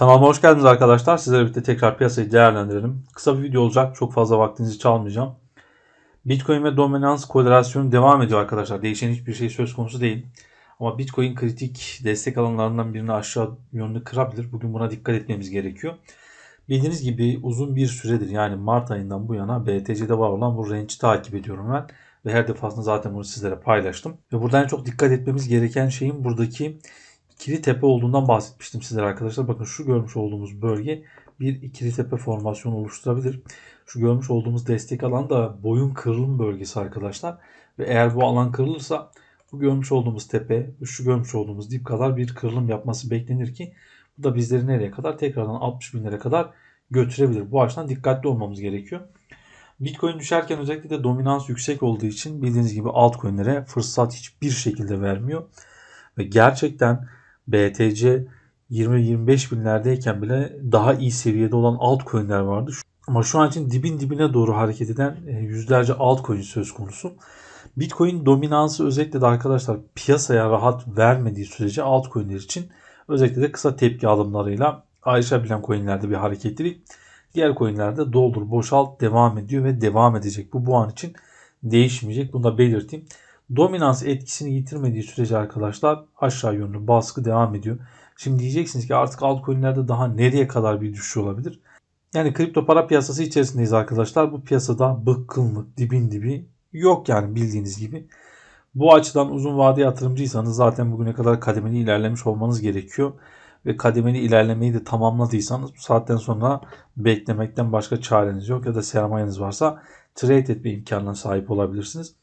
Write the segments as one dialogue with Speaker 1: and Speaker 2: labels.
Speaker 1: Kanalıma hoş geldiniz arkadaşlar. Sizlerle birlikte tekrar piyasayı değerlendirelim. Kısa bir video olacak. Çok fazla vaktinizi çalmayacağım. Bitcoin ve dominans korelasyonu devam ediyor arkadaşlar. Değişen hiçbir şey söz konusu değil. Ama Bitcoin kritik destek alanlarından birini aşağı yönlü kırabilir. Bugün buna dikkat etmemiz gerekiyor. Bildiğiniz gibi uzun bir süredir yani Mart ayından bu yana BTC'de var olan bu range'i takip ediyorum ben. Ve her defasında zaten bunu sizlere paylaştım. Ve buradan çok dikkat etmemiz gereken şeyin buradaki ikili tepe olduğundan bahsetmiştim sizlere arkadaşlar. Bakın şu görmüş olduğumuz bölge bir ikili tepe formasyonu oluşturabilir. Şu görmüş olduğumuz destek alan da boyun kırılım bölgesi arkadaşlar. Ve eğer bu alan kırılırsa bu görmüş olduğumuz tepe, şu görmüş olduğumuz dip kadar bir kırılım yapması beklenir ki bu da bizleri nereye kadar? Tekrardan 60 binlere kadar götürebilir. Bu açıdan dikkatli olmamız gerekiyor. Bitcoin düşerken özellikle de dominans yüksek olduğu için bildiğiniz gibi altcoin'lere fırsat hiçbir şekilde vermiyor. Ve gerçekten BTC 20-25 binlerdeyken bile daha iyi seviyede olan altcoin'ler vardı. Ama şu an için dibin dibine doğru hareket eden e, yüzlerce altcoin söz konusu. Bitcoin dominansı özellikle de arkadaşlar piyasaya rahat vermediği sürece altcoin'ler için özellikle de kısa tepki alımlarıyla ayrışabilen coin'lerde bir hareketlilik. Diğer coin'lerde doldur boşalt devam ediyor ve devam edecek. Bu bu an için değişmeyecek. Bunu da belirteyim dominans etkisini yitirmediği sürece arkadaşlar aşağı yönlü baskı devam ediyor. Şimdi diyeceksiniz ki artık altcoin'lerde daha nereye kadar bir düşüş olabilir? Yani kripto para piyasası içerisindeyiz arkadaşlar. Bu piyasada bıkkınlık dibin dibi yok yani bildiğiniz gibi. Bu açıdan uzun vade yatırımcıysanız zaten bugüne kadar kademeli ilerlemiş olmanız gerekiyor. Ve kademeli ilerlemeyi de tamamladıysanız bu saatten sonra beklemekten başka çareniz yok. Ya da sermayeniz varsa trade etme imkanına sahip olabilirsiniz.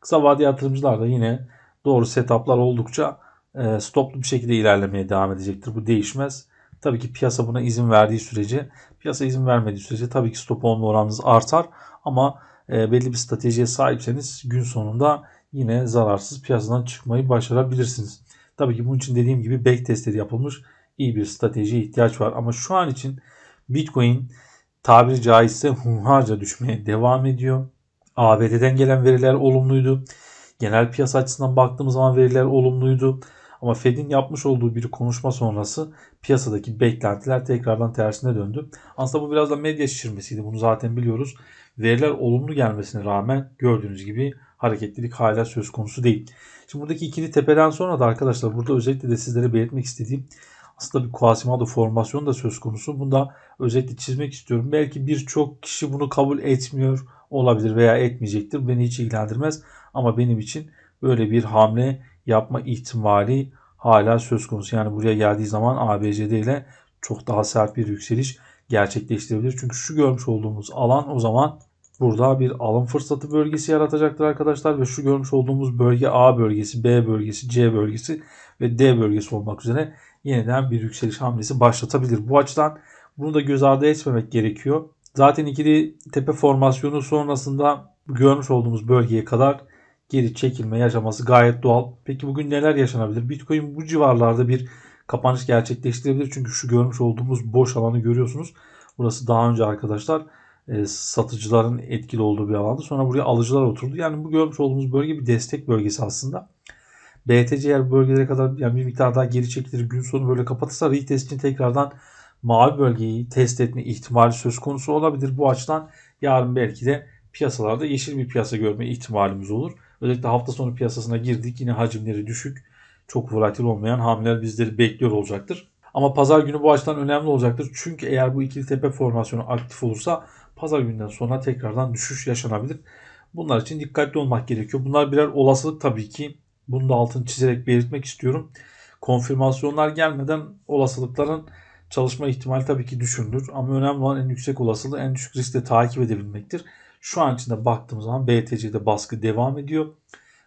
Speaker 1: Kısa vade yatırımcılar da yine doğru setuplar oldukça e, stoplu bir şekilde ilerlemeye devam edecektir. Bu değişmez. Tabii ki piyasa buna izin verdiği sürece, piyasa izin vermediği sürece tabii ki stop olma oranınız artar. Ama e, belli bir stratejiye sahipseniz gün sonunda yine zararsız piyasadan çıkmayı başarabilirsiniz. Tabii ki bunun için dediğim gibi back testleri yapılmış iyi bir stratejiye ihtiyaç var. Ama şu an için Bitcoin tabiri caizse hunharca düşmeye devam ediyor. ABD'den gelen veriler olumluydu. Genel piyasa açısından baktığımız zaman veriler olumluydu. Ama Fed'in yapmış olduğu bir konuşma sonrası piyasadaki beklentiler tekrardan tersine döndü. Aslında bu biraz da medya şişirmesiydi bunu zaten biliyoruz. Veriler olumlu gelmesine rağmen gördüğünüz gibi hareketlilik hala söz konusu değil. Şimdi buradaki ikili tepeden sonra da arkadaşlar burada özellikle de sizlere belirtmek istediğim aslında bir Quasimado formasyonu da söz konusu. Bunu da özellikle çizmek istiyorum. Belki birçok kişi bunu kabul etmiyor olabilir veya etmeyecektir. Beni hiç ilgilendirmez ama benim için böyle bir hamle yapma ihtimali hala söz konusu. Yani buraya geldiği zaman ABCD ile çok daha sert bir yükseliş gerçekleştirebilir. Çünkü şu görmüş olduğumuz alan o zaman burada bir alım fırsatı bölgesi yaratacaktır arkadaşlar ve şu görmüş olduğumuz bölge A bölgesi, B bölgesi, C bölgesi ve D bölgesi olmak üzere yeniden bir yükseliş hamlesi başlatabilir. Bu açıdan bunu da göz ardı etmemek gerekiyor. Zaten ikili tepe formasyonu sonrasında görmüş olduğumuz bölgeye kadar geri çekilme yaşaması gayet doğal. Peki bugün neler yaşanabilir? Bitcoin bu civarlarda bir kapanış gerçekleştirebilir. Çünkü şu görmüş olduğumuz boş alanı görüyorsunuz. Burası daha önce arkadaşlar e, satıcıların etkili olduğu bir alandı. Sonra buraya alıcılar oturdu. Yani bu görmüş olduğumuz bölge bir destek bölgesi aslında. BTC eğer bölgelere kadar yani bir miktar daha geri çekilir gün sonu böyle kapatırsa retest için tekrardan mavi bölgeyi test etme ihtimali söz konusu olabilir. Bu açıdan yarın belki de piyasalarda yeşil bir piyasa görme ihtimalimiz olur. Özellikle hafta sonu piyasasına girdik. Yine hacimleri düşük, çok volatil olmayan hamleler bizleri bekliyor olacaktır. Ama pazar günü bu açıdan önemli olacaktır. Çünkü eğer bu ikili tepe formasyonu aktif olursa pazar günden sonra tekrardan düşüş yaşanabilir. Bunlar için dikkatli olmak gerekiyor. Bunlar birer olasılık tabii ki. Bunu da altını çizerek belirtmek istiyorum. Konfirmasyonlar gelmeden olasılıkların çalışma ihtimali tabii ki düşünülür. Ama önemli olan en yüksek olasılığı en düşük riskle takip edebilmektir. Şu an içinde baktığımız zaman BTC'de baskı devam ediyor.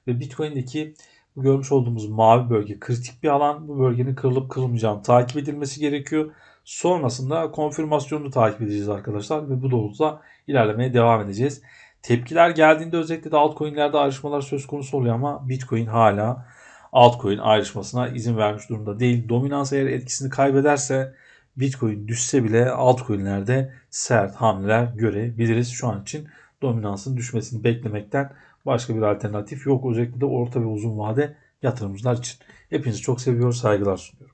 Speaker 1: Ve Bitcoin'deki bu görmüş olduğumuz mavi bölge kritik bir alan. Bu bölgenin kırılıp kırılmayacağını takip edilmesi gerekiyor. Sonrasında konfirmasyonunu takip edeceğiz arkadaşlar ve bu doğrultuda ilerlemeye devam edeceğiz. Tepkiler geldiğinde özellikle de altcoin'lerde ayrışmalar söz konusu oluyor ama Bitcoin hala altcoin ayrışmasına izin vermiş durumda değil. Dominans eğer etkisini kaybederse Bitcoin düşse bile altcoin'lerde sert hamleler görebiliriz. Şu an için dominansın düşmesini beklemekten başka bir alternatif yok. Özellikle de orta ve uzun vade yatırımcılar için. Hepinizi çok seviyor, saygılar sunuyorum.